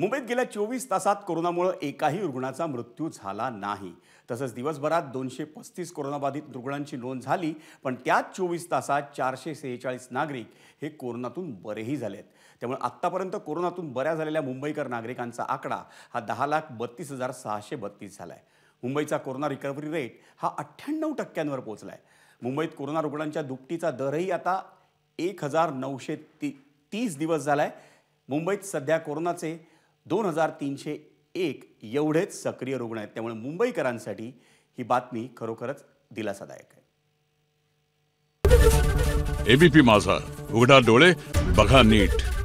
मुंबईत गेल्या चोवीस तासात कोरोनामुळे एकाही रुग्णाचा मृत्यू झाला नाही तसंच दिवसभरात दोनशे पस्तीस कोरोनाबाधित रुग्णांची नोंद झाली पण त्याच चोवीस तासात चारशे सेहेचाळीस नागरिक हे कोरोनातून बरेही झाले आहेत त्यामुळे आत्तापर्यंत कोरोनातून बऱ्या झालेल्या मुंबईकर नागरिकांचा आकडा हा दहा लाख बत्तीस हजार सहाशे बत्तीस झाला आहे मुंबईचा कोरोना रिकव्हरी रेट हा अठ्ठ्याण्णव टक्क्यांवर पोहोचला आहे मुंबईत कोरोना रुग्णांच्या दुपटीचा दरही आता एक हजार नऊशे ती तीस दिवस झाला आहे मुंबईत सध्या कोरोनाचे दोन हजार तीनशे एक एवढेच सक्रिय रुग्ण आहेत त्यामुळे मुंबईकरांसाठी ही बातमी खरोखरच दिलासादायक आहे एबीपी माझा उघडा डोळे बघा नीट